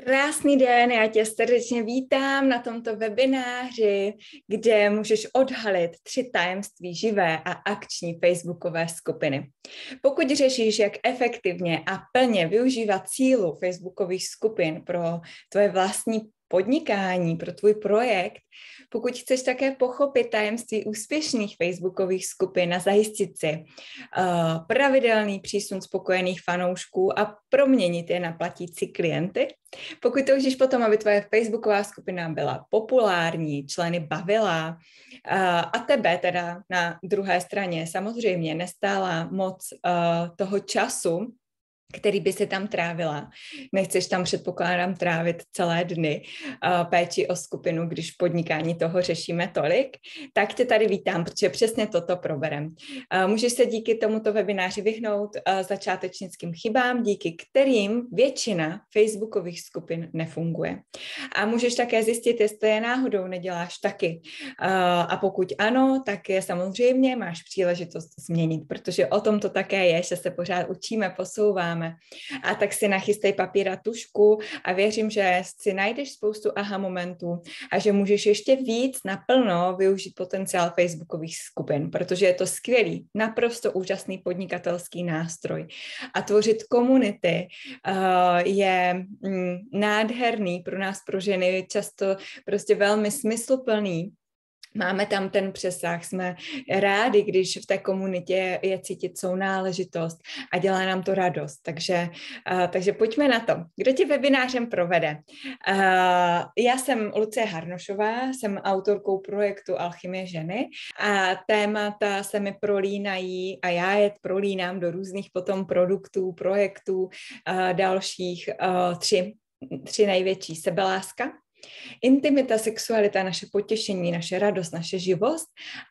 Krásný den, já tě srdečně vítám na tomto webináři, kde můžeš odhalit tři tajemství živé a akční facebookové skupiny. Pokud řešíš, jak efektivně a plně využívat cílu facebookových skupin pro tvoje vlastní podnikání, pro tvůj projekt. Pokud chceš také pochopit tajemství úspěšných facebookových skupin a zajistit si uh, pravidelný přísun spokojených fanoušků a proměnit je na platící klienty, pokud toužíš potom, aby tvoje facebooková skupina byla populární, členy bavila uh, a tebe teda na druhé straně samozřejmě nestála moc uh, toho času, který by si tam trávila. Nechceš tam, předpokládám, trávit celé dny eh, péči o skupinu, když podnikání toho řešíme tolik, tak tě tady vítám, protože přesně toto proberem. Eh, můžeš se díky tomuto webináři vyhnout eh, začátečnickým chybám, díky kterým většina facebookových skupin nefunguje. A můžeš také zjistit, jestli je náhodou neděláš taky. A pokud ano, tak je samozřejmě máš příležitost změnit, protože o tom to také je, že se pořád učíme, posouváme, máme. A tak si nachystej papír a tušku a věřím, že si najdeš spoustu aha momentů a že můžeš ještě víc naplno využít potenciál facebookových skupin, protože je to skvělý, naprosto úžasný podnikatelský nástroj. A tvořit komunity uh, je mm, nádherný pro nás, pro ženy, často prostě velmi smysluplný máme tam ten přesah, jsme rádi, když v té komunitě je cítit sounáležitost a dělá nám to radost. Takže, uh, takže pojďme na to. Kdo tě webinářem provede? Uh, já jsem Lucie Harnošová, jsem autorkou projektu Alchymie ženy a témata se mi prolínají a já je prolínám do různých potom produktů, projektů, uh, dalších uh, tři tři největší. Sebeláska, Intimita, sexualita, naše potěšení, naše radost, naše živost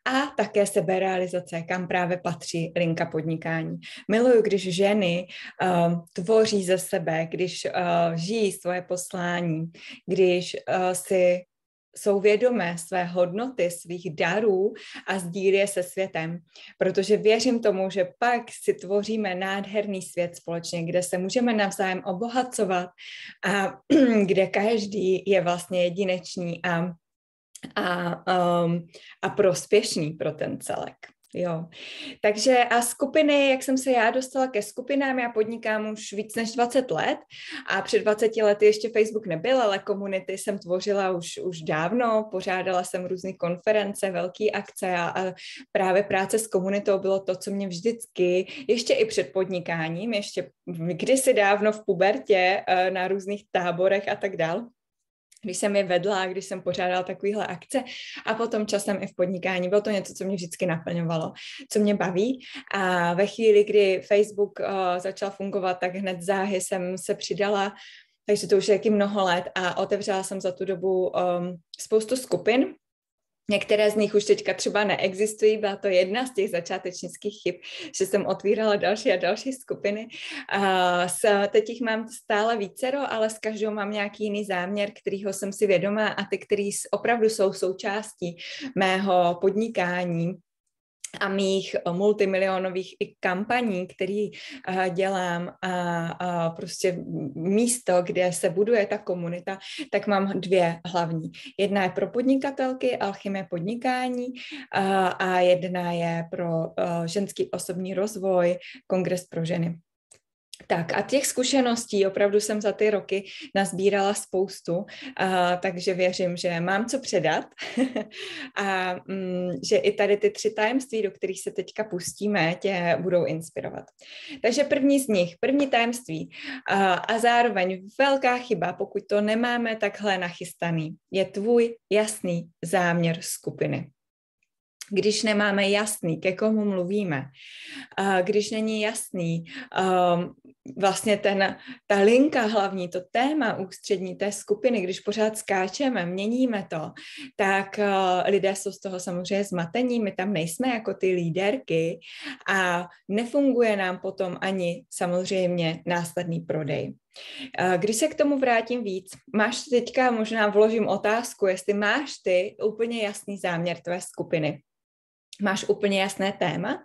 a také seberealizace, kam právě patří linka podnikání. Miluju, když ženy uh, tvoří ze sebe, když uh, žijí svoje poslání, když uh, si jsou vědomé své hodnoty, svých darů a sdílí je se světem. Protože věřím tomu, že pak si tvoříme nádherný svět společně, kde se můžeme navzájem obohacovat a kde každý je vlastně jedinečný a, a, um, a prospěšný pro ten celek. Jo. Takže a skupiny, jak jsem se já dostala ke skupinám, já podnikám už víc než 20 let a před 20 lety ještě Facebook nebyl, ale komunity jsem tvořila už, už dávno, pořádala jsem různé konference, velké akce a, a právě práce s komunitou bylo to, co mě vždycky, ještě i před podnikáním, ještě kdysi dávno v pubertě eh, na různých táborech a tak dále, když jsem je vedla, když jsem pořádala takovéhle akce a potom časem i v podnikání. Bylo to něco, co mě vždycky naplňovalo, co mě baví. A ve chvíli, kdy Facebook o, eh, začal fungovat, tak hned záhy jsem se přidala, takže to už je taky mnoho let a otevřela jsem za tu dobu o, ehm, spoustu skupin, Některé z nich už teďka třeba neexistují, byla to jedna z těch začátečnických chyb, že jsem otvírala další a další skupiny. S, teď jich mám stále vícero, ale s každou mám nějaký jiný záměr, kterýho jsem si vědomá a ty, který opravdu jsou součástí mého podnikání, a mých eh, multimilionových i kampaní, který eh, dělám a, a prostě místo, kde se buduje ta komunita, tak mám dvě hlavní. Jedna je pro podnikatelky, alchymie podnikání eh, a jedna je pro ženský osobní rozvoj, kongres pro ženy. Tak a těch zkušeností opravdu jsem za ty roky nazbírala spoustu, a, takže věřím, že mám co předat a m, mm, že i tady ty tři tajemství, do kterých se teďka pustíme, tě budou inspirovat. Takže první z nich, první tajemství a, a zároveň velká chyba, pokud to nemáme takhle nachystaný, je tvůj jasný záměr skupiny když nemáme jasný, ke komu mluvíme, když není jasný, vlastně ten, ta linka hlavní, to téma ústřední té skupiny, když pořád skáčeme, měníme to, tak eh, lidé jsou z toho samozřejmě zmatení, my tam nejsme jako ty líderky a nefunguje nám potom ani samozřejmě následný prodej. Eh, když se k tomu vrátím víc, máš teďka, možná vložím otázku, jestli máš ty úplně jasný záměr tvé skupiny. Máš úplně jasné téma,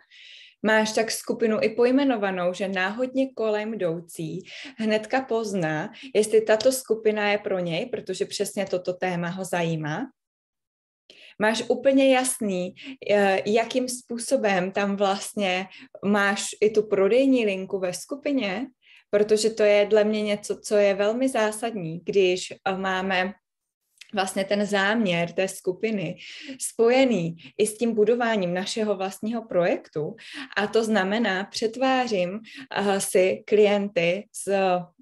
Máš tak skupinu i pojmenovanou, že náhodně kolem jdoucí hnedka pozná, jestli tato skupina je pro něj, protože přesně toto téma ho zajímá. Máš úplně jasný, eh, jakým způsobem tam vlastně máš i tu prodejní linku ve skupině, protože to je dle mě něco, co je velmi zásadní, když eh, máme vlastně ten záměr té skupiny spojený i s tím budováním našeho vlastního projektu. A to znamená, přetvářím uh, si klienty z,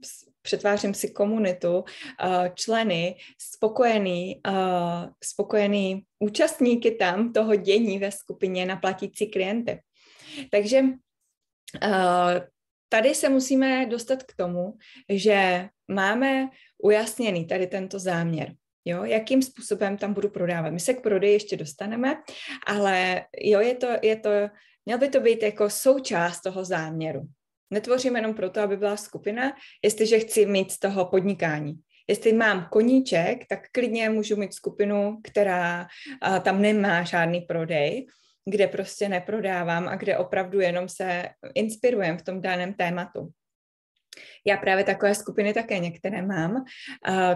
z přetvářím si komunitu, eh, členy, spokojený, eh, spokojený účastníky tam toho dění ve skupině na platící klienty. Takže tady se musíme dostat k tomu, že máme ujasněný tady tento záměr jo, jakým způsobem tam budu prodávat. My se k prodeji ještě dostaneme, ale jo, je to, je to, měl by to být jako součást toho záměru. Netvořím jenom proto, aby byla skupina, jestliže chci mít z toho podnikání. Jestli mám koníček, tak klidně můžu mít skupinu, která a, tam nemá žádný prodej, kde prostě neprodávám a kde opravdu jenom se inspirujem v tom daném tématu. Já právě takové skupiny také některé mám,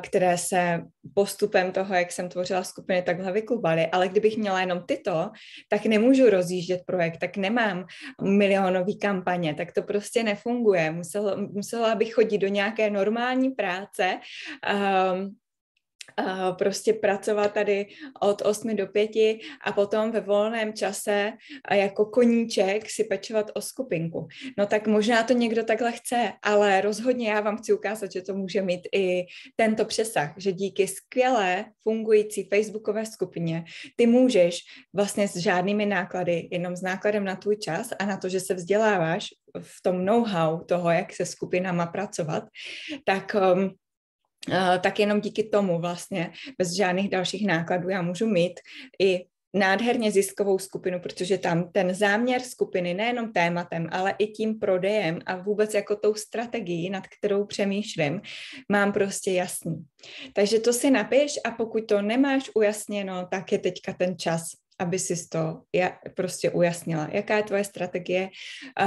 které se postupem toho, jak jsem tvořila skupiny, takhle vyklubaly, ale kdybych měla jenom tyto, tak nemůžu rozjíždět projekt, tak nemám milionový kampaně, tak to prostě nefunguje. Musela, musela bych chodit do nějaké normální práce, prostě pracovat tady od 8 do 5 a potom ve volném čase jako koníček si pečovat o skupinku. No tak možná to někdo takhle chce, ale rozhodně já vám chci ukázat, že to může mít i tento přesah, že díky skvělé fungující facebookové skupině ty můžeš vlastně s žádnými náklady, jenom s nákladem na tvůj čas a na to, že se vzděláváš v tom know-how toho, jak se skupinama pracovat, tak um, Eh, tak jenom díky tomu vlastně, bez žádných dalších nákladů, já můžu mít i nádherně ziskovou skupinu, protože tam ten záměr skupiny nejenom tématem, ale i tím prodejem a vůbec jako tou strategií, nad kterou přemýšlím, mám prostě jasný. Takže to si napiš a pokud to nemáš ujasněno, tak je teďka ten čas aby si to prostě ujasnila, jaká je tvoje strategie eh,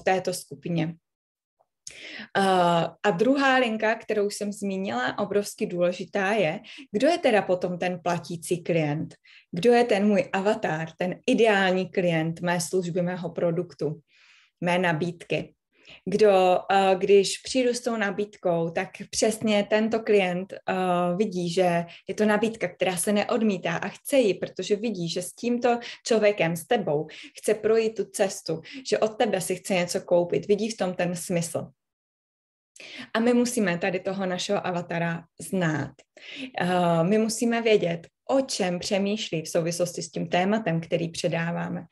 v této skupině. A druhá linka, kterou jsem zmínila, obrovsky důležitá je, kdo je teda potom ten platící klient, kdo je ten můj avatar, ten ideální klient mé služby, mého produktu, mé nabídky. Kdo, když přijdu s tou nabídkou, tak přesně tento klient vidí, že je to nabídka, která se neodmítá a chce ji, protože vidí, že s tímto člověkem, s tebou, chce projít tu cestu, že od tebe si chce něco koupit, vidí v tom ten smysl. A my musíme tady toho našeho avatara znát. Eh, my musíme vědět, o čem přemýšlí v souvislosti s tím tématem, který předáváme.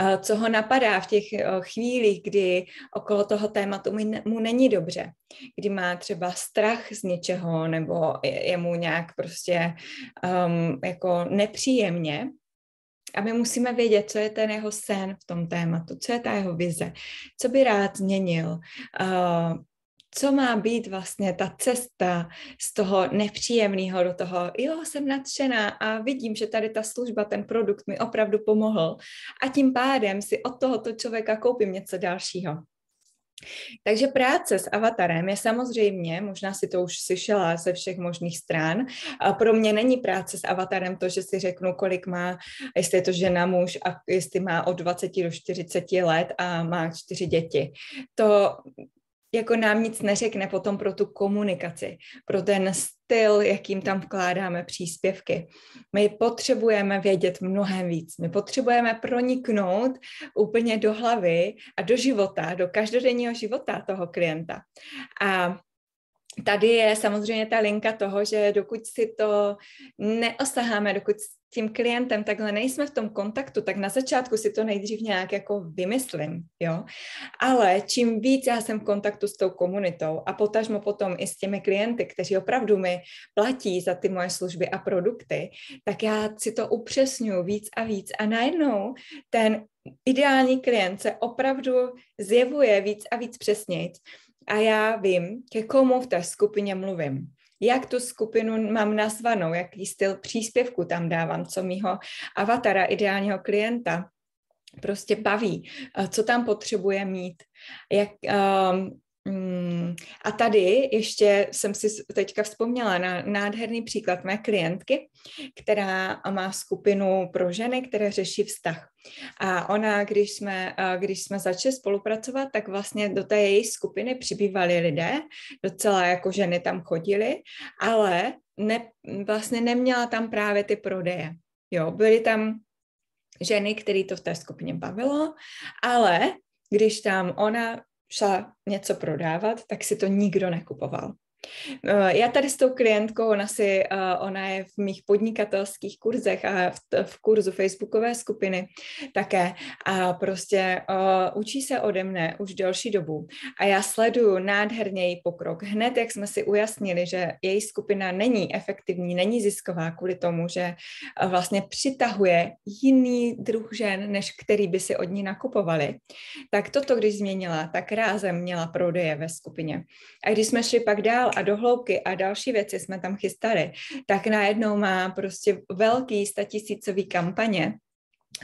Eh, co ho napadá v těch eh, chvílích, kdy okolo toho tématu mu není dobře, kdy má třeba strach z něčeho nebo je, je mu nějak prostě um, jako nepříjemně, a my musíme vědět, co je ten jeho sen v tom tématu, co je ta jeho vize, co by rád změnil, uh, co má být vlastně ta cesta z toho nepříjemného do toho, jo, jsem nadšená a vidím, že tady ta služba, ten produkt mi opravdu pomohl a tím pádem si od tohoto člověka koupím něco dalšího. Takže práce s avatarem je samozřejmě, možná si to už slyšela ze všech možných stran, a pro mě není práce s avatarem to, že si řeknu, kolik má, jestli je to žena, muž a jestli má od 20 do 40 let a má čtyři děti. To jako nám nic neřekne potom pro tu komunikaci, pro ten styl, jakým tam vkládáme příspěvky. My potřebujeme vědět mnohem víc. My potřebujeme proniknout úplně do hlavy a do života, do každodenního života toho klienta. A tady je samozřejmě ta linka toho, že dokud si to neosaháme, dokud s tím klientem takhle nejsme v tom kontaktu, tak na začátku si to nejdřív nějak jako vymyslím, jo. Ale čím víc já jsem v kontaktu s tou komunitou a potažmo potom i s těmi klienty, kteří opravdu mi platí za ty moje služby a produkty, tak já si to upřesňuji víc a víc a najednou ten ideální klient se opravdu zjevuje víc a víc přesnějc a já vím, ke komu v té skupině mluvím. Jak tu skupinu mám nazvanou, jaký styl příspěvku tam dávám, co mýho avatara, ideálního klienta prostě baví, co tam potřebuje mít, jak, um, Mm, a tady ještě jsem si teďka vzpomněla na nádherný příklad mé klientky, která má skupinu pro ženy, které řeší vztah. A ona, když jsme, když jsme začali spolupracovat, tak vlastně do té její skupiny přibývali lidé, docela jako ženy tam chodili, ale ne, vlastně neměla tam právě ty prodeje. Jo, byly tam ženy, které to v té skupině bavilo, ale když tam ona šla něco prodávat, tak si to nikdo nekupoval. No, já tady s tou klientkou, ona, si, eh, ona je v mých podnikatelských kurzech a v, v kurzu facebookové skupiny také a prostě uh, učí se ode mne už delší dobu a já sleduju nádherně její pokrok. Hned, jak jsme si ujasnili, že její skupina není efektivní, není zisková kvůli tomu, že eh, vlastně přitahuje jiný druh žen, než který by si od ní nakupovali, tak toto, když změnila, tak rázem měla prodeje ve skupině. A když jsme šli pak dál, dál a dohloubky a další věci jsme tam chystali, tak najednou má prostě velký statisícový kampaně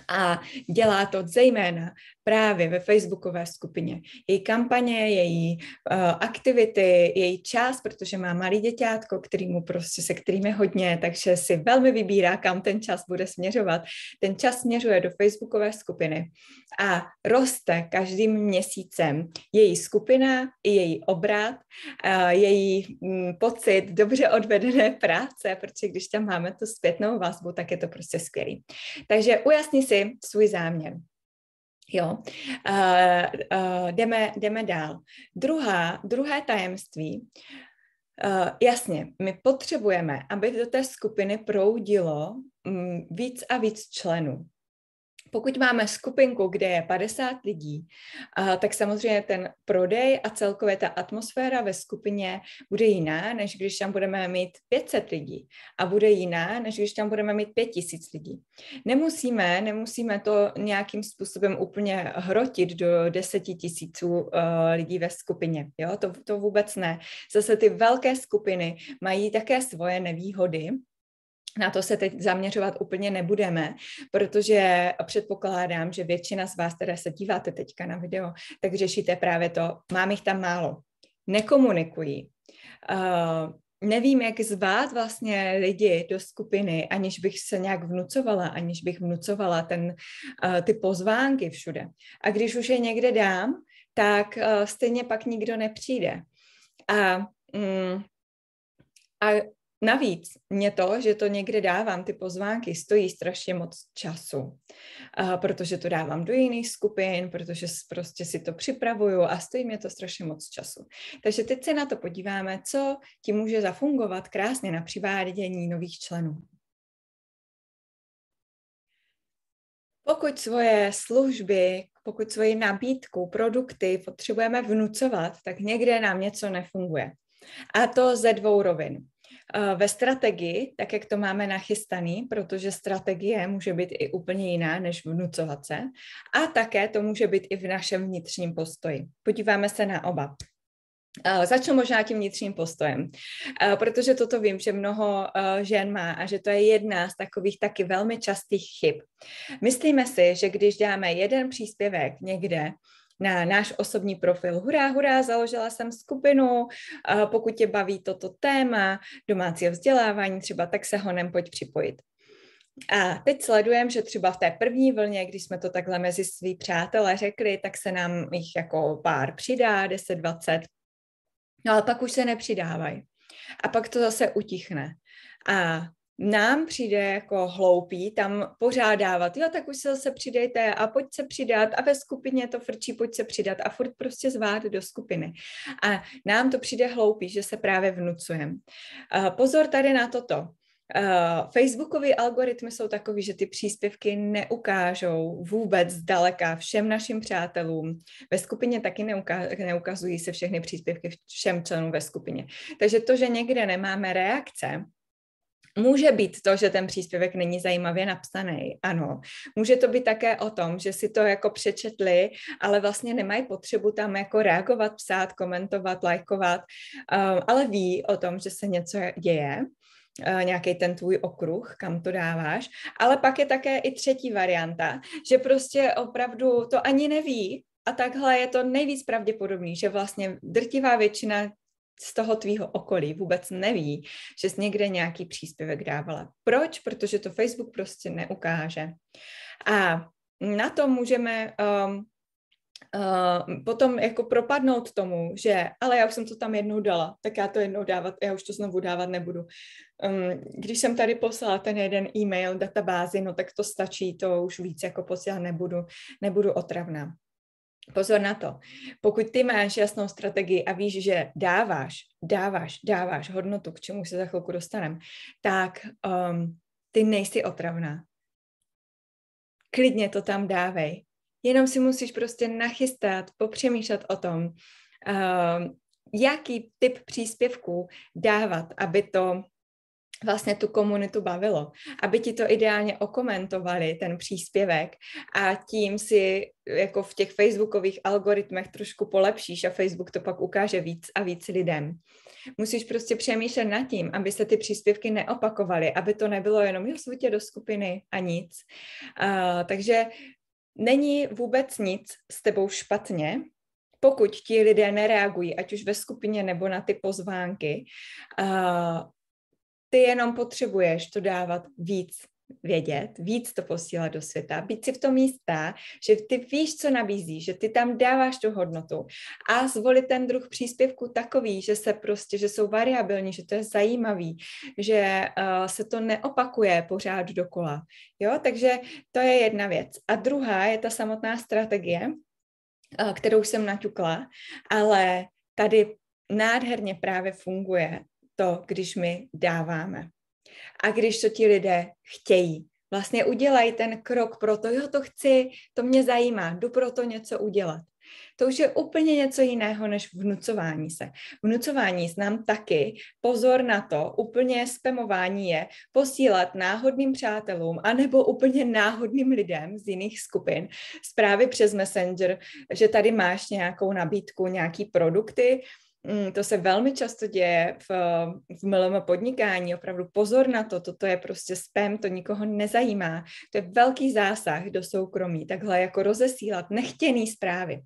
a dělá to zejména právě ve facebookové skupině. Její kampaně, její uh, aktivity, její čas, protože má malý děťátko, kterýmu prostě se kterým je hodně, takže si velmi vybírá, kam ten čas bude směřovat. Ten čas směřuje do facebookové skupiny a roste každým měsícem její skupina, její obrat, uh, její mm, pocit dobře odvedené práce, protože když tam máme tu zpětnou vazbu, tak je to prostě skvělý. Takže ujasni si svůj záměr. Jo, uh, uh, jdeme, jdeme dál. Druhá, druhé tajemství. Uh, jasně, my potřebujeme, aby do té skupiny proudilo um, víc a víc členů. Pokud máme skupinku, kde je 50 lidí, tak samozřejmě ten prodej a celkově ta atmosféra ve skupině bude jiná, než když tam budeme mít 500 lidí a bude jiná, než když tam budeme mít 5000 lidí. Nemusíme, nemusíme to nějakým způsobem úplně hrotit do 10 tisíců uh, lidí ve skupině. Jo? To, to vůbec ne. Zase ty velké skupiny mají také svoje nevýhody, na to se teď zaměřovat úplně nebudeme, protože předpokládám, že většina z vás, které se díváte teďka na video, tak řešíte právě to, mám jich tam málo, nekomunikují. Uh, nevím, jak zvát vlastně lidi do skupiny, aniž bych se nějak vnucovala, aniž bych vnucovala ten, uh, ty pozvánky všude. A když už je někde dám, tak uh, stejně pak nikdo nepřijde. A, mm, a Navíc mě to, že to někde dávám, ty pozvánky, stojí strašně moc času, a protože to dávám do jiných skupin, protože prostě si to připravuju a stojí mě to strašně moc času. Takže teď se na to podíváme, co ti může zafungovat krásně na přivádění nových členů. Pokud svoje služby, pokud svoji nabídku, produkty potřebujeme vnucovat, tak někde nám něco nefunguje. A to ze dvou rovin ve strategii, tak jak to máme nachystaný, protože strategie může být i úplně jiná než vnucovat se, a také to může být i v našem vnitřním postoji. Podíváme se na oba. Začnu možná tím vnitřním postojem, protože toto vím, že mnoho žen má a že to je jedna z takových taky velmi častých chyb. Myslíme si, že když dáme jeden příspěvek někde, na náš osobní profil. Hurá, hurá, založila jsem skupinu, pokud tě baví toto téma domácího vzdělávání třeba, tak se honem pojď připojit. A teď sledujeme, že třeba v té první vlně, když jsme to takhle mezi svý přátelé řekli, tak se nám jich jako pár přidá, 10, 20. No ale pak už se nepřidávají. A pak to zase utichne. A nám přijde jako hloupý tam pořádávat, jo, tak už se zase přidejte a pojď se přidat a ve skupině to frčí, pojď se přidat a furt prostě zvát do skupiny. A nám to přijde hloupý, že se právě vnucujeme. Pozor tady na toto. Uh, Facebookové algoritmy jsou takový, že ty příspěvky neukážou vůbec zdaleka všem našim přátelům. Ve skupině taky neuka- neukazují se všechny příspěvky všem členům ve skupině. Takže to, že někde nemáme reakce, Může být to, že ten příspěvek není zajímavě napsaný, ano. Může to být také o tom, že si to jako přečetli, ale vlastně nemají potřebu tam jako reagovat, psát, komentovat, lajkovat, um, ale ví o tom, že se něco děje eh, nějaký ten tvůj okruh, kam to dáváš. Ale pak je také i třetí varianta, že prostě opravdu to ani neví, a takhle je to nejvíc pravděpodobný, že vlastně drtivá většina z toho tvýho okolí vůbec neví, že jsi někde nějaký příspěvek dávala. Proč? Protože to Facebook prostě neukáže. A na to můžeme um, Uh, potom jako propadnout tomu, že ale já už jsem to tam jednou dala, tak já to jednou dávat, já už to znovu dávat nebudu. Um, když jsem tady poslala ten jeden e-mail databázi, no tak to stačí, to už víc jako posílat nebudu, nebudu otravná. Pozor na to. Pokud ty máš jasnou strategii a víš, že dáváš, dáváš, dáváš hodnotu, k čemu se za chvilku dostanem, tak um, ty nejsi otravná. Klidně to tam dávej. Jenom si musíš prostě nachystat, popřemýšlet o tom, um, jaký typ příspěvků dávat, aby to vlastně tu komunitu bavilo, aby ti to ideálně okomentovali, ten příspěvek a tím si jako v těch facebookových algoritmech trošku polepšíš a Facebook to pak ukáže víc a víc lidem. Musíš prostě přemýšlet nad tím, aby se ty příspěvky neopakovaly, aby to nebylo jenom jo, svůj do skupiny a nic. Uh, takže není vůbec nic s tebou špatně, pokud ti lidé nereagují, ať už ve skupině nebo na ty pozvánky, uh, ty jenom potřebuješ to dávat víc vědět, víc to posílat do světa, být si v tom místa, že ty víš, co nabízí, že ty tam dáváš tu hodnotu a zvolit ten druh příspěvku takový, že se prostě, že jsou variabilní, že to je zajímavý, že uh, se to neopakuje pořád dokola, jo, takže to je jedna věc. A druhá je ta samotná strategie, uh, kterou jsem naťukla, ale tady nádherně právě funguje to, když my dáváme. A když to ti lidé chtějí, vlastně udělají ten krok pro to, jo, to chci, to mě zajímá, jdu pro to něco udělat. To už je úplně něco jiného než vnucování se. Vnucování znám taky, pozor na to, úplně spamování je posílat náhodným přátelům anebo úplně náhodným lidem z jiných skupin zprávy přes Messenger, že tady máš nějakou nabídku, nějaký produkty, Mm, to se velmi často děje v, v MLM podnikání, opravdu pozor na to, toto je prostě spam, to nikoho nezajímá. To je velký zásah do soukromí, takhle jako rozesílat nechtěný zprávy.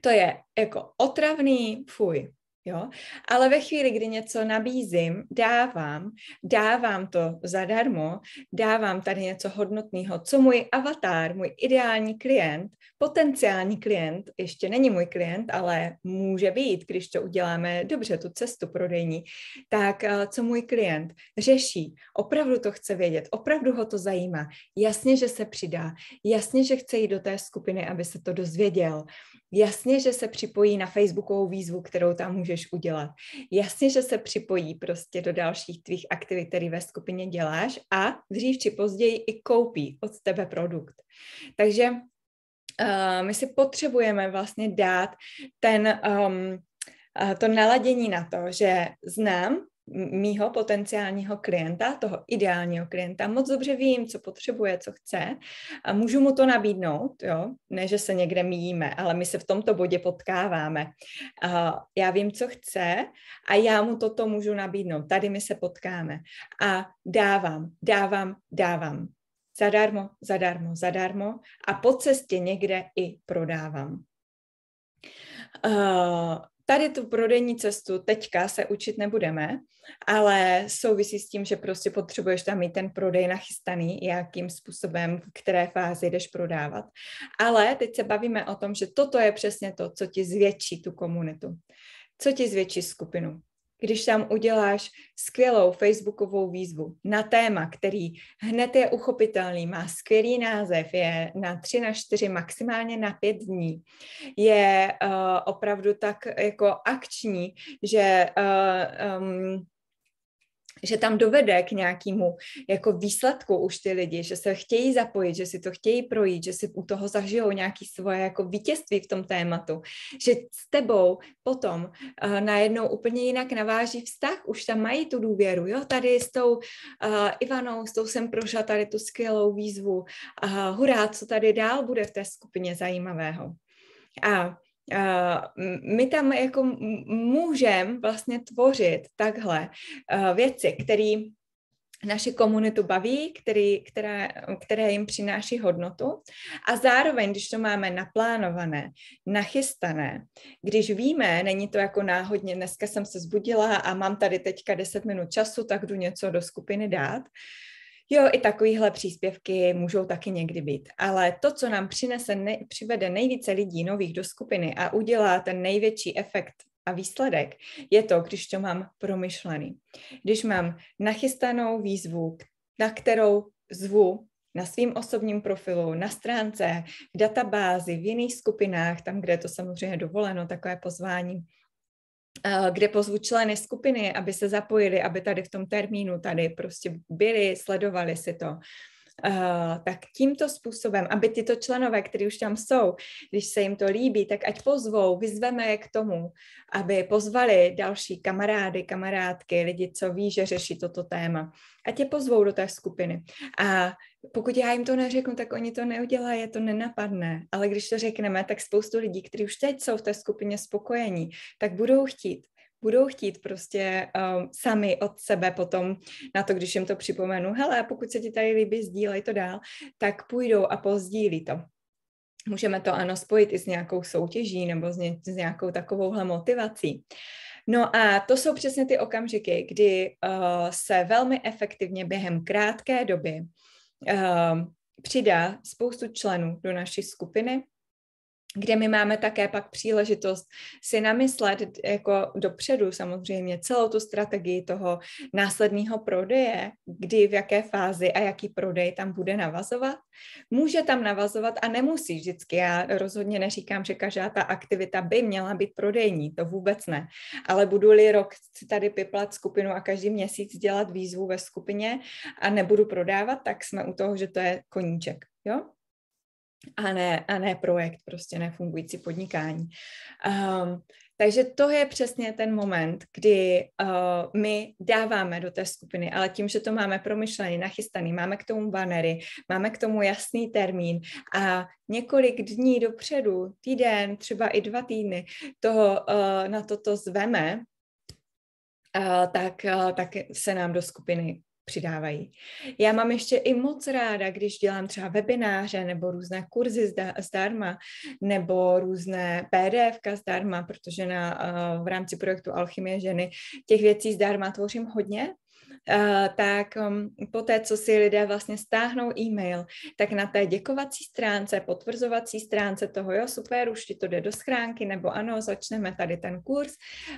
To je jako otravný, fuj. Jo? Ale ve chvíli, kdy něco nabízím, dávám, dávám to zadarmo, dávám tady něco hodnotného, co můj avatar, můj ideální klient, potenciální klient, ještě není můj klient, ale může být, když to uděláme dobře, tu cestu prodejní, tak eh, co můj klient řeší, opravdu to chce vědět, opravdu ho to zajímá, jasně, že se přidá, jasně, že chce jít do té skupiny, aby se to dozvěděl, Jasně, že se připojí na Facebookovou výzvu, kterou tam můžeš udělat. Jasně, že se připojí prostě do dalších tvých aktivit, které ve skupině děláš a dřív či později i koupí od tebe produkt. Takže uh, my si potřebujeme vlastně dát ten, um, uh, to naladění na to, že znám mýho potenciálního klienta, toho ideálního klienta, moc dobře vím, co potřebuje, co chce a můžu mu to nabídnout, jo, ne, že se někde míjíme, ale my se v tomto bodě potkáváme. A já vím, co chce a já mu toto můžu nabídnout, tady my se potkáme a dávám, dávám, dávám. Zadarmo, zadarmo, zadarmo a po cestě někde i prodávám. Uh, tady tu prodejní cestu teďka se učit nebudeme, ale souvisí s tím, že prostě potřebuješ tam mít ten prodej nachystaný, jakým způsobem, v které fázi jdeš prodávat. Ale teď se bavíme o tom, že toto je přesně to, co ti zvětší tu komunitu, co ti zvětší skupinu když tam uděláš skvělou facebookovou výzvu na téma, který hned je uchopitelný, má skvělý název, je na 3 na 4, maximálně na 5 dní, je uh, opravdu tak jako akční, že uh, um, že tam dovede k nějakému jako výsledku už ty lidi, že se chtějí zapojit, že si to chtějí projít, že si u toho zažijou nějaké svoje jako vítězství v tom tématu, že s tebou potom uh, najednou úplně jinak naváží vztah, už tam mají tu důvěru, jo, tady s tou uh, Ivanou, s tou jsem prošla tady tu skvělou výzvu, uh, hurá, co tady dál bude v té skupině zajímavého. A Eh, my tam jako můžeme vlastně tvořit takhle eh, věci, které naši komunitu baví, který, která, které jim přináší hodnotu. A zároveň, když to máme naplánované, nachystané, když víme, není to jako náhodně, dneska jsem se zbudila a mám tady teďka 10 minut času, tak jdu něco do skupiny dát, Jo, i takovýhle příspěvky můžou taky někdy být, ale to, co nám přinese, ne, přivede nejvíce lidí nových do skupiny a udělá ten největší efekt a výsledek, je to, když to mám promyšlený. Když mám nachystanou výzvu, na kterou zvu na svým osobním profilu, na stránce, v databázi, v jiných skupinách, tam, kde je to samozřejmě dovoleno, takové pozvání, Eh, kde pozvu členy skupiny, aby se zapojili, aby tady v tom termínu tady prostě byli, sledovali si to. Uh, tak tímto způsobem, aby tyto členové, kteří už tam jsou, když se jim to líbí, tak ať pozvou, vyzveme je k tomu, aby pozvali další kamarády, kamarádky, lidi, co ví, že řeší toto téma. Ať je pozvou do té skupiny. A pokud já jim to neřeknu, tak oni to neudělají, je to nenapadne. Ale když to řekneme, tak spoustu lidí, kteří už teď jsou v té skupině spokojení, tak budou chtít budou chtít prostě um, sami od sebe potom na to, když jim to připomenu, hele, pokud se ti tady líbí, sdílej to dál, tak půjdou a pozdílí to. Můžeme to ano spojit i s nějakou soutěží nebo s, ně, s nějakou takovouhle motivací. No a to jsou přesně ty okamžiky, kdy uh, se velmi efektivně během krátké doby Ehm, přidá spoustu členů do naší skupiny kde my máme také pak příležitost si namyslet jako dopředu samozřejmě celou tu strategii toho následného prodeje, kdy, v jaké fázi a jaký prodej tam bude navazovat. Může tam navazovat a nemusí vždycky. Já rozhodně neříkám, že každá ta aktivita by měla být prodejní, to vůbec ne. Ale budu-li rok tady piplat skupinu a každý měsíc dělat výzvu ve skupině a nebudu prodávat, tak jsme u toho, že to je koníček. Jo? a ne, a ne projekt, prostě nefungující podnikání. Um, takže to je přesně ten moment, kdy uh, my dáváme do té skupiny, ale tím, že to máme promyšlený, nachystaný, máme k tomu banery, máme k tomu jasný termín a několik dní dopředu, týden, třeba i dva týdny, toho, uh, na toto zveme, uh, tak, uh, tak se nám do skupiny přidávají. Já mám ještě i moc ráda, když dělám třeba webináře nebo různé kurzy zdarma nebo různé pdf zdarma, protože na, eh, v rámci projektu Alchymie ženy těch věcí zdarma tvořím hodně Eh, tak um, po té, co si lidé vlastně stáhnou e-mail, tak na té děkovací stránce, potvrzovací stránce toho, jo, super, už ti to jde do schránky, nebo ano, začneme tady ten kurz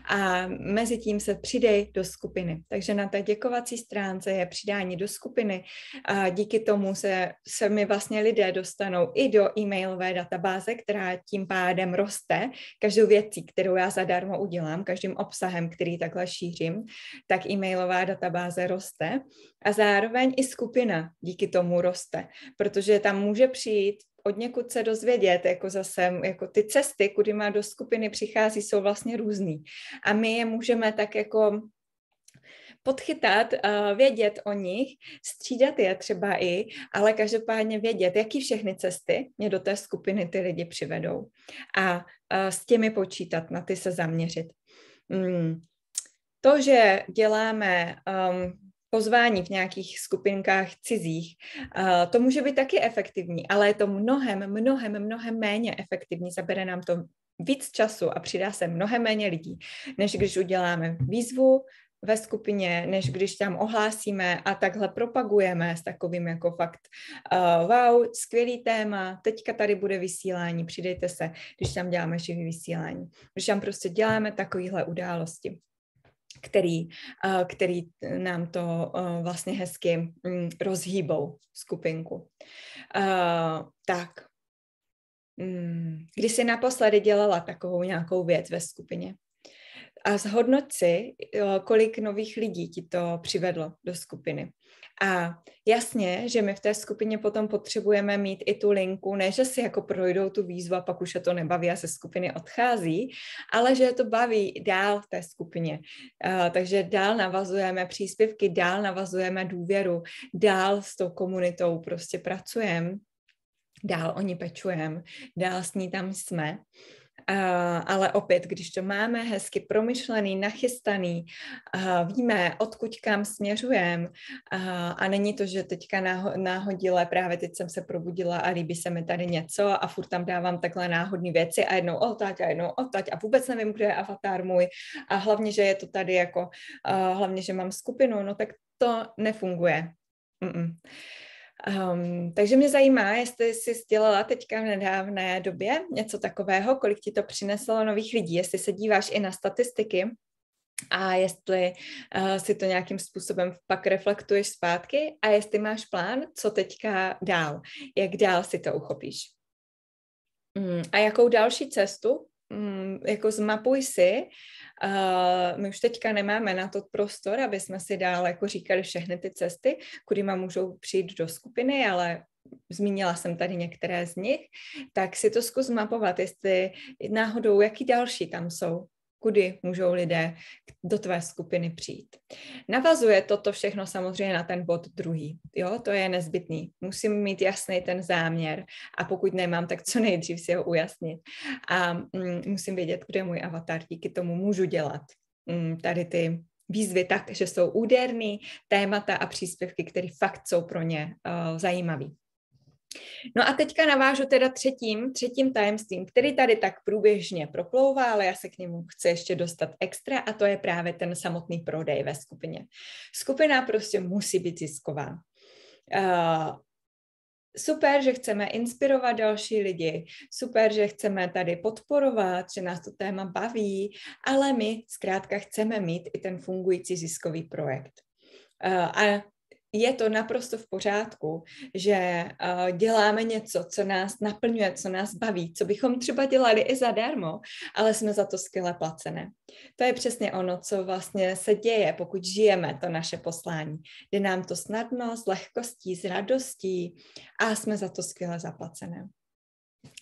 a mezi tím se přidej do skupiny. Takže na té děkovací stránce je přidání do skupiny a díky tomu se, se mi vlastně lidé dostanou i do e-mailové databáze, která tím pádem roste každou věcí, kterou já zadarmo udělám, každým obsahem, který takhle šířím, tak e-mailová databáze fáze roste a zároveň i skupina díky tomu roste, protože tam může přijít od někud se dozvědět, jako zase, jako ty cesty, kudy má do skupiny přichází, jsou vlastně různý. A my je můžeme tak jako podchytat, eh, vědět o nich, střídat je třeba i, ale každopádně vědět, jaký všechny cesty mě do té skupiny ty lidi přivedou a eh, s těmi počítat, na ty se zaměřit. Hmm. To, že děláme um, pozvání v nějakých skupinkách cizích. Uh, to může být taky efektivní, ale je to mnohem, mnohem, mnohem méně efektivní. Zabere nám to víc času a přidá se mnohem méně lidí, než když uděláme výzvu ve skupině, než když tam ohlásíme a takhle propagujeme s takovým jako fakt uh, wow, skvělý téma, teďka tady bude vysílání, přidejte se, když tam děláme živý vysílání. Když tam prostě děláme takovéhle události který, eh, který nám to eh, vlastně hezky mm, rozhýbou skupinku. Eh, tak, mm, kdy jsi naposledy dělala takovou nějakou věc ve skupině? A zhodnoci, kolik nových lidí ti to přivedlo do skupiny. A jasně, že my v té skupině potom potřebujeme mít i tu linku, ne, že si jako projdou tu výzvu a pak už se to nebaví a se skupiny odchází, ale že je to baví dál v té skupině. A, takže dál navazujeme příspěvky, dál navazujeme důvěru, dál s tou komunitou prostě pracujeme, dál o ní pečujeme, dál s ní tam jsme ale opět, když to máme hezky promyšlený, nachystaný, víme, odkud kam směřujeme a není to, že teďka náho, náhodile, právě teď jsem se probudila a líbí se mi tady něco a furt tam dávám takhle náhodné věci a jednou otať a jednou otať a vůbec nevím, kdo je avatar můj a hlavně, že je to tady jako, hlavně, že mám skupinu, no tak to nefunguje. Mm-mm. Um, takže mě zajímá, jestli jsi sdělala teďka v nedávné době něco takového, kolik ti to přineslo nových lidí, jestli se díváš i na statistiky a jestli uh, si to nějakým způsobem pak reflektuješ zpátky a jestli máš plán, co teďka dál, jak dál si to uchopíš. Um, a jakou další cestu Mm, jako zmapuj si, my už teďka nemáme na to prostor, aby jsme si dál jako říkali všechny ty cesty, kudy má můžou přijít do skupiny, ale zmínila jsem tady některé z nich, tak si to zkus mapovat, jestli náhodou, jaký další tam jsou, kudy můžou lidé do tvé skupiny přijít. Navazuje toto všechno samozřejmě na ten bod druhý. Jo, to je nezbytný. Musím mít jasný ten záměr a pokud nemám, tak co nejdřív si ho ujasnit. A mm, musím vědět, kde je můj avatar. Díky tomu můžu dělat mm, tady ty výzvy tak, že jsou úderný, témata a příspěvky, které fakt jsou pro ně uh, eh, zajímavé. No a teďka navážu teda třetím, třetím tajemstvím, který tady tak průběžně proplouvá, ale já se k němu chci ještě dostat extra a to je právě ten samotný prodej ve skupině. Skupina prostě musí být zisková. Uh, super, že chceme inspirovat další lidi, super, že chceme tady podporovat, že nás to téma baví, ale my zkrátka chceme mít i ten fungující ziskový projekt. Uh, a je to naprosto v pořádku, že uh, děláme něco, co nás naplňuje, co nás baví, co bychom třeba dělali i zadarmo, ale jsme za to skvěle placené. To je přesně ono, co vlastně se děje, pokud žijeme to naše poslání. Jde nám to snadno, s lehkostí, s radostí a jsme za to skvěle zaplacené.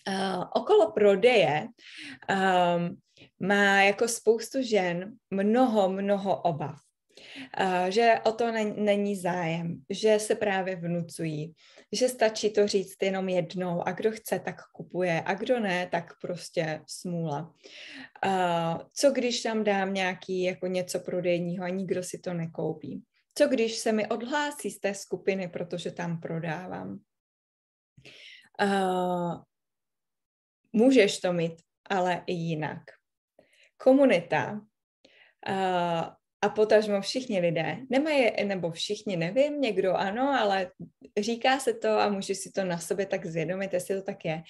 Uh, okolo prodeje um, má jako spoustu žen mnoho, mnoho obav že o to není zájem, že se právě vnucují, že stačí to říct jenom jednou a kdo chce, tak kupuje a kdo ne, tak prostě smůla. Co když tam dám nějaký jako něco prodejního a nikdo si to nekoupí? Co když se mi odhlásí z té skupiny, protože tam prodávám? Můžeš to mít, ale i jinak. Komunita a potažmo všichni lidé, nemají, nebo všichni, nevím, někdo ano, ale říká se to a může si to na sobě tak zvědomit, jestli to tak je.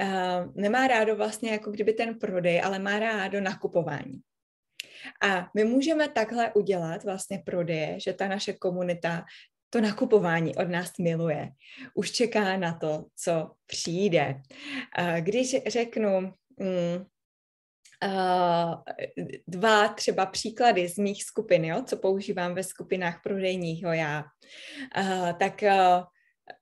Uh, nemá rádo vlastně jako kdyby ten prodej, ale má rádo nakupování. A my můžeme takhle udělat vlastně prodeje, že ta naše komunita to nakupování od nás miluje. Už čeká na to, co přijde. Eh, když řeknu, mm, Eh, dva třeba příklady z mých skupin, jo, co používám ve skupinách prodejního já, eh, tak eh,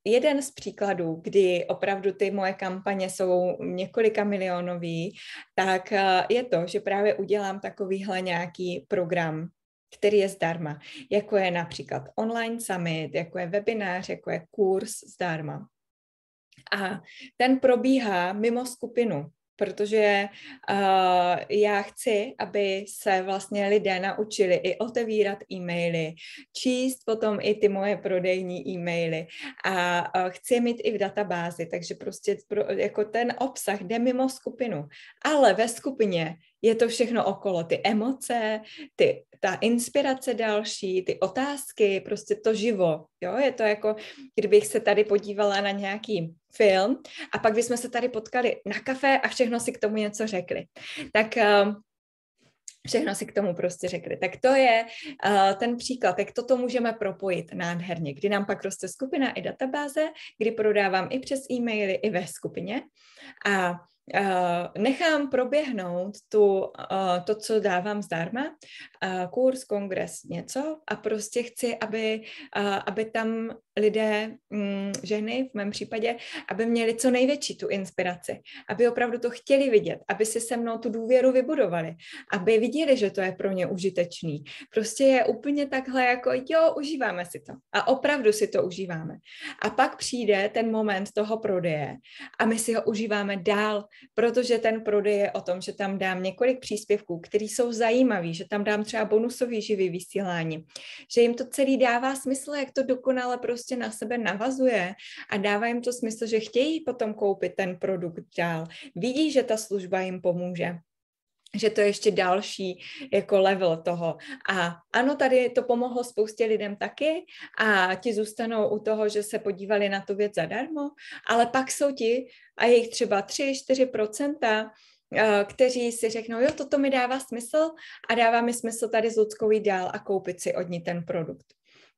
jeden z příkladů, kdy opravdu ty moje kampaně jsou několika milionový, tak je to, že právě udělám takovýhle nějaký program, který je zdarma, jako je například online summit, jako je webinář, jako je kurz zdarma. A ten probíhá mimo skupinu, protože uh, já chci, aby se vlastně lidé naučili i otevírat e-maily, číst potom i ty moje prodejní e-maily a uh, chci mít i v databázi, takže prostě pro, jako ten obsah jde mimo skupinu, ale ve skupině je to všechno okolo, ty emoce, ty, ta inspirace další, ty otázky, prostě to živo, jo, je to jako, kdybych se tady podívala na nějaký film a pak bychom se tady potkali na kafe a všechno si k tomu něco řekli. Tak ehm, všechno si k tomu prostě řekli. Tak to je uh, ten příklad, jak toto můžeme propojit nádherně, kdy nám pak roste skupina i databáze, kdy prodávám i přes e-maily, i ve skupině. A Eh, nechám proběhnout tu, eh, to, co dávám zdarma kurz, kongres, něco a prostě chci, aby, aby tam lidé, mm, ženy v mém případě, aby měli co největší tu inspiraci, aby opravdu to chtěli vidět, aby si se mnou tu důvěru vybudovali, aby viděli, že to je pro ně užitečný. Prostě je úplně takhle jako jo, užíváme si to a opravdu si to užíváme. A pak přijde ten moment toho prodeje a my si ho užíváme dál, protože ten prodej je o tom, že tam dám několik příspěvků, které jsou zajímavé, že tam dám třeba třeba bonusový živý vysílání, že jim to celý dává smysl, jak to dokonale prostě na sebe navazuje a dává jim to smysl, že chtějí potom koupit ten produkt dál. Vidí, že ta služba jim pomůže že to je ještě další jako level toho. A ano, tady to pomohlo spoustě lidem taky a ti zůstanou u toho, že se podívali na tu věc zadarmo, ale pak jsou ti, a jejich třeba 3-4%, Eh, kteří si řeknou, jo, toto mi dává smysl a dává mi smysl tady s Luckou jít dál a koupit si od ní ten produkt.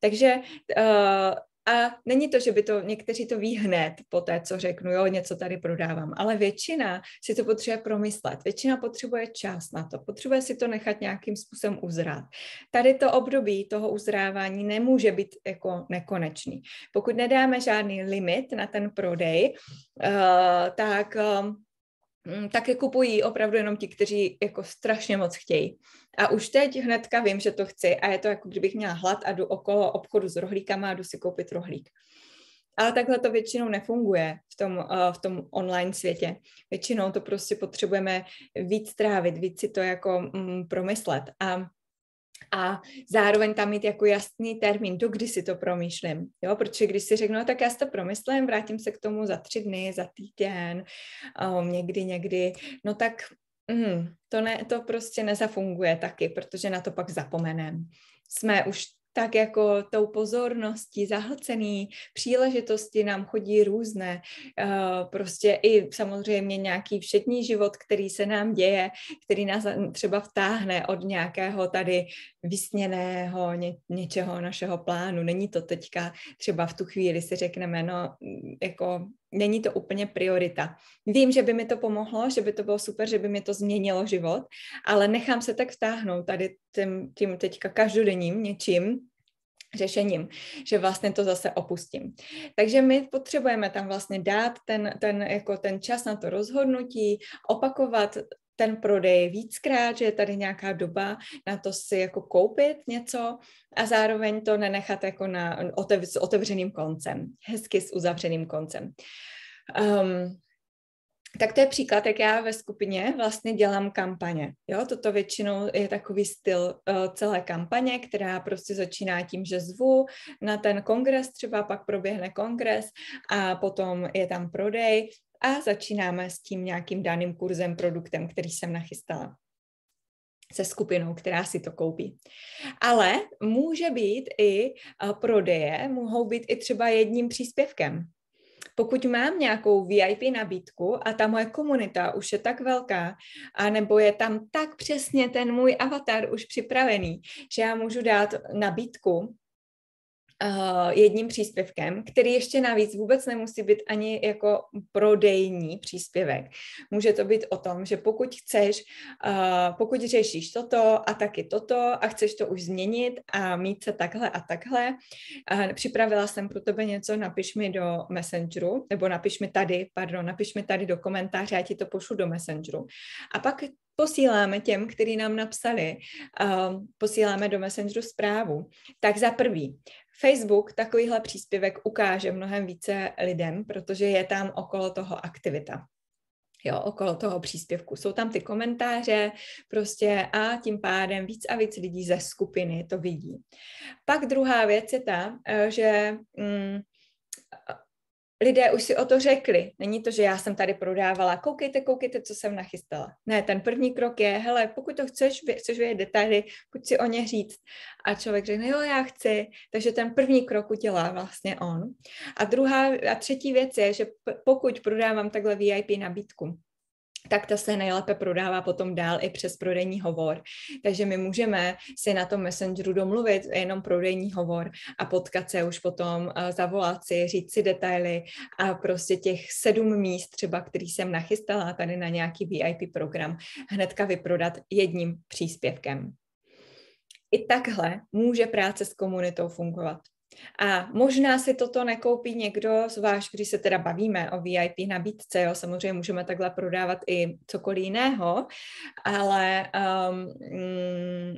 Takže eh, a není to, že by to, někteří to ví hned po té, co řeknu, jo, něco tady prodávám, ale většina si to potřebuje promyslet, většina potřebuje čas na to, potřebuje si to nechat nějakým způsobem uzrát. Tady to období toho uzrávání nemůže být jako nekonečný. Pokud nedáme žádný limit na ten prodej, eh, tak Mm, tak je kupují opravdu jenom ti, kteří jako strašně moc chtějí. A už teď hnedka vím, že to chci a je to jako kdybych měla hlad a jdu okolo obchodu s rohlíkama a jdu si koupit rohlík. Ale takhle to většinou nefunguje v tom, eh, v tom online světě. Většinou to prostě potřebujeme víc trávit, víc si to jako mm, promyslet. A a zároveň tam mít jako jasný termín, do kdy si to promýšlím, jo, protože když si řeknu, no, tak já si to promyslím, vrátím se k tomu za tři dny, za týden, um, někdy, někdy, no tak mm, to, ne, to prostě nezafunguje taky, protože na to pak zapomenem. Jsme už tak jako tou pozorností zahlcený, příležitosti nám chodí různé, eh, prostě i samozřejmě nějaký všetní život, který se nám děje, který nás třeba vtáhne od nějakého tady vysněného ně, něčeho našeho plánu. Není to teďka třeba v tu chvíli si řekneme, no jako není to úplně priorita. Vím, že by mi to pomohlo, že by to bylo super, že by mi to změnilo život, ale nechám se tak vtáhnout tady tím, tím teďka každodenním něčím, řešením, že vlastně to zase opustím. Takže my potřebujeme tam vlastně dát ten, ten, jako ten čas na to rozhodnutí, opakovat ten prodej víckrát, že je tady nějaká doba na to si jako koupit něco a zároveň to nenechat jako na, otev, s otevřeným koncem, hezky s uzavřeným koncem. Um, tak to je příklad, jak já ve skupině vlastně dělám kampaně. Jo, toto většinou je takový styl uh, celé kampaně, která prostě začíná tím, že zvu na ten kongres, třeba pak proběhne kongres a potom je tam prodej a začínáme s tím nějakým daným kurzem, produktem, který jsem nachystala se skupinou, která si to koupí. Ale může být i eh, prodeje, mohou být i třeba jedním příspěvkem. Pokud mám nějakou VIP nabídku a ta moje komunita už je tak velká, a nebo je tam tak přesně ten můj avatar už připravený, že já můžu dát nabídku uh, jedním příspěvkem, který ještě navíc vůbec nemusí být ani jako prodejní příspěvek. Může to být o tom, že pokud chceš, uh, pokud řešíš toto a taky toto a chceš to už změnit a mít se takhle a takhle, uh, připravila jsem pro tebe něco, napiš mi do Messengeru, nebo napiš mi tady, pardon, napiš mi tady do komentáře, já ti to pošlu do Messengeru. A pak posíláme těm, kteří nám napsali, uh, posíláme do Messengeru zprávu. Tak za prvý, Facebook takovýhle příspěvek ukáže mnohem více lidem, protože je tam okolo toho aktivita jo, okolo toho příspěvku. Jsou tam ty komentáře prostě a tím pádem víc a víc lidí ze skupiny to vidí. Pak druhá věc je ta, eh, že mm, lidé už si o to řekli. Není to, že já jsem tady prodávala, koukejte, koukejte, co jsem nachystala. Ne, ten první krok je, hele, pokud to chceš, chceš vědět detaily, pojď si o ně říct. A člověk řekne, jo, já chci. Takže ten první krok udělá vlastně on. A druhá a třetí věc je, že pokud prodávám takhle VIP nabídku, tak ta se nejlépe prodává potom dál i přes prodejní hovor. Takže my můžeme si na tom Messengeru domluvit jenom prodejní hovor a potkat se už potom, eh, zavolat si, říct si detaily a prostě těch sedm míst třeba, který jsem nachystala tady na nějaký VIP program, hnedka vyprodat jedním příspěvkem. I takhle může práce s komunitou fungovat. A možná si toto nekoupí někdo, váš, když se teda bavíme o VIP nabídce, jo, samozřejmě můžeme takhle prodávat i cokoliv jiného, ale um, mm,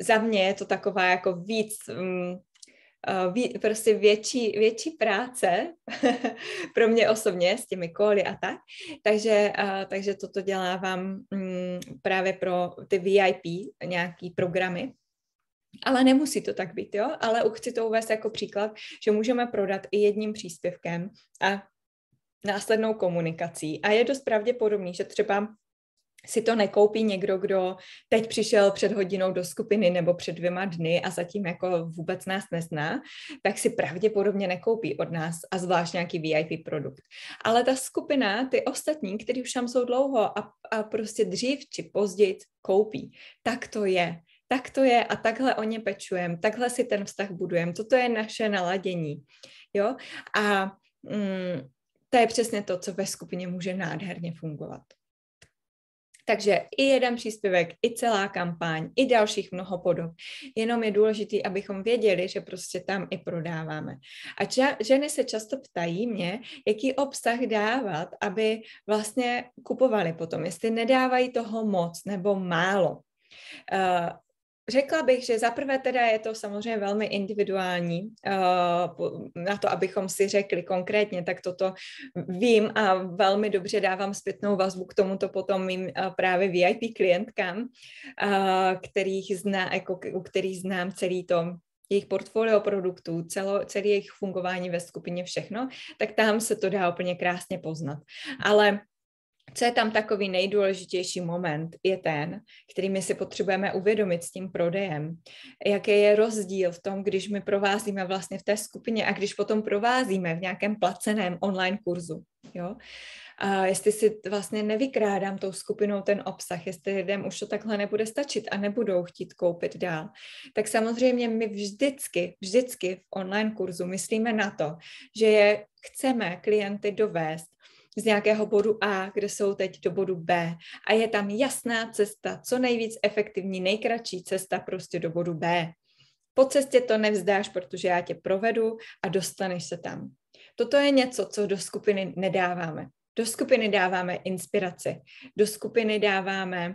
za mě je to taková jako víc um, mm, uh, Ví, prostě větší, větší práce pro mě osobně s těmi koly a tak. Takže, uh, takže toto dělávám um, právě pro ty VIP nějaký programy. Ale nemusí to tak být, jo? Ale chci to uvést jako příklad, že můžeme prodat i jedním příspěvkem a následnou komunikací. A je dost pravděpodobný, že třeba si to nekoupí někdo, kdo teď přišel před hodinou do skupiny nebo před dvěma dny a zatím jako vůbec nás nezná, tak si pravděpodobně nekoupí od nás a zvlášť nějaký VIP produkt. Ale ta skupina, ty ostatní, kteří už tam jsou dlouho a, a prostě dřív či později koupí, tak to je tak to je a takhle o ně pečujeme, takhle si ten vztah budujem, toto je naše naladění. Jo? A mm, to je přesně to, co ve skupině může nádherně fungovat. Takže i jeden příspěvek, i celá kampaň, i dalších mnoho podob. Jenom je důležité, abychom věděli, že prostě tam i prodáváme. A ča- ženy se často ptají mě, jaký obsah dávat, aby vlastně kupovali potom, jestli nedávají toho moc nebo málo. Uh, Řekla bych, že zaprvé teda je to samozřejmě velmi individuální eh, na to, abychom si řekli konkrétně, tak toto vím a velmi dobře dávám zpětnou vazbu k tomuto potom mým eh, právě VIP klientkám, eh, kterých zná, jako, u kterých znám celý to jejich portfolio produktů, celo, celý jejich fungování ve skupině, všechno, tak tam se to dá úplně krásně poznat. Ale co je tam takový nejdůležitější moment, je ten, který my si potřebujeme uvědomit s tím prodejem. Jaký je rozdíl v tom, když my provázíme vlastně v té skupině a když potom provázíme v nějakém placeném online kurzu. Jo? A jestli si vlastně nevykrádám tou skupinou ten obsah, jestli lidem už to takhle nebude stačit a nebudou chtít koupit dál, tak samozřejmě my vždycky, vždycky v online kurzu myslíme na to, že je chceme klienty dovést z nějakého bodu A, kde jsou teď do bodu B. A je tam jasná cesta, co nejvíc efektivní, nejkratší cesta prostě do bodu B. Po cestě to nevzdáš, protože já tě provedu a dostaneš se tam. Toto je něco, co do skupiny nedáváme. Do skupiny dáváme inspiraci, do skupiny dáváme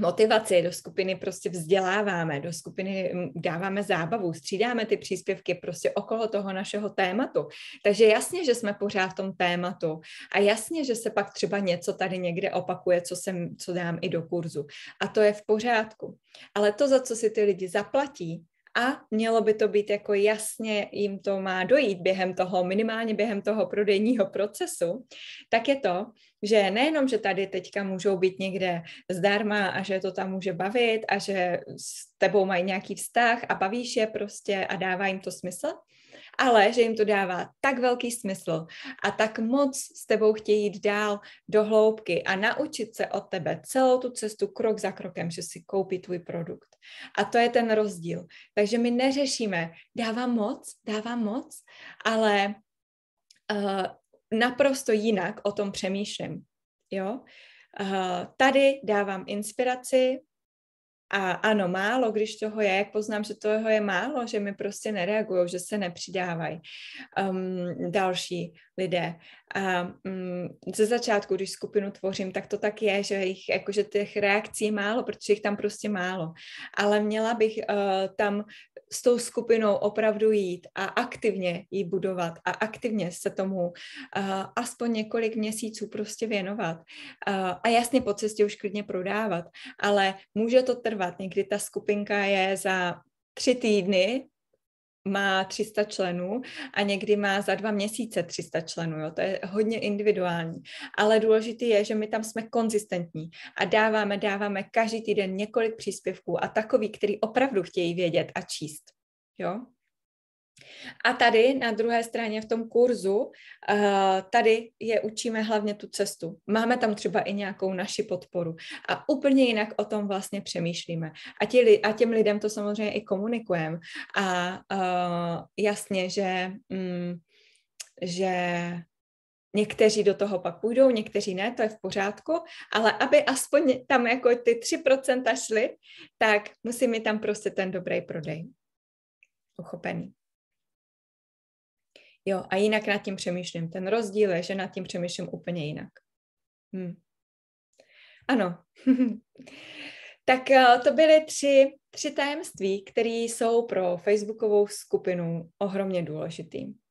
motivaci, do skupiny prostě vzděláváme, do skupiny mm, dáváme zábavu, střídáme ty příspěvky prostě okolo toho našeho tématu. Takže jasně, že jsme pořád v tom tématu a jasně, že se pak třeba něco tady někde opakuje, co, sem, co dám i do kurzu. A to je v pořádku. Ale to, za co si ty lidi zaplatí, a mělo by to být jako jasně jim to má dojít během toho, minimálně během toho prodejního procesu, tak je to, že nejenom, že tady teďka můžou být někde zdarma a že to tam může bavit a že s tebou mají nějaký vztah a bavíš je prostě a dává jim to smysl, ale že jim to dává tak velký smysl a tak moc s tebou chtějí jít dál do hloubky a naučit se od tebe celou tu cestu krok za krokem, že si koupí tvůj produkt. A to je ten rozdíl. Takže my neřešíme, dávám moc, dávám moc, ale uh, naprosto jinak o tom přemýšlím. Jo? Uh, tady dávám inspiraci, a ano, málo, když toho je, jak poznám, že toho je málo, že mi prostě nereagují, že se nepřidávají um, další lidé. A um, ze začátku, když skupinu tvořím, tak to tak je, že jich, jakože těch reakcí je málo, protože jich tam prostě málo. Ale měla bych uh, tam s tou skupinou opravdu jít a aktivně ji budovat a aktivně se tomu uh, aspoň několik měsíců prostě věnovat. Uh, a jasně po cestě už klidně prodávat, ale může to trvat. Někdy ta skupinka je za tři týdny, má 300 členů a někdy má za dva měsíce 300 členů. Jo? To je hodně individuální. Ale důležité je, že my tam jsme konzistentní a dáváme, dáváme každý týden několik příspěvků a takový, který opravdu chtějí vědět a číst. Jo? A tady na druhé straně v tom kurzu, eh, tady je učíme hlavně tu cestu. Máme tam třeba i nějakou naši podporu a úplně jinak o tom vlastně přemýšlíme. A, ti, a těm lidem to samozřejmě i komunikujeme. A, eh, jasně, že, mm, že Někteří do toho pak půjdou, někteří ne, to je v pořádku, ale aby aspoň tam jako ty 3% šly, tak musí mi tam prostě ten dobrý prodej uchopený. Jo, a jinak nad tím přemýšlím. Ten rozdíl je, že nad tím přemýšlím úplně jinak. Hm. Ano. tak eh, to byly tři, tři tajemství, které jsou pro facebookovou skupinu ohromně důležitým.